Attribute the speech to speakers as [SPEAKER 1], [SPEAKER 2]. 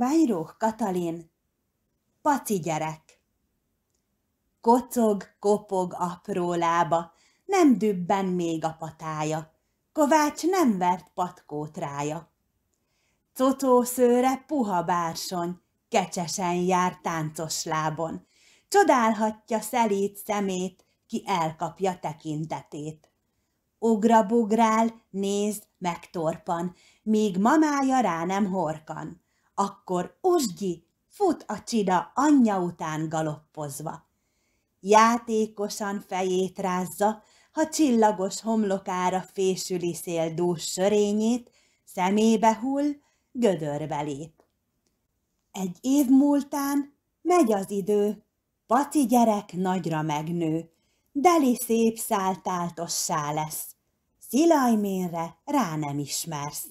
[SPEAKER 1] Vajruh Katalin, paci gyerek. Kocog, kopog apró lába, nem dübben még a patája, Kovács nem vert patkót rája. Cocó szőre puha bársony, kecsesen jár táncos lábon, Csodálhatja szelít szemét, ki elkapja tekintetét. Ugra-bugrál, néz, megtorpan, míg mamája rá nem horkan akkor Usgyi fut a csida anyja után galoppozva. Játékosan fejét rázza, ha csillagos homlokára fésüli szél dús sörényét, szemébe hull, gödörbe lép. Egy év múltán megy az idő, paci gyerek nagyra megnő, deli szép száltáltossá lesz, szilajménre rá nem ismersz.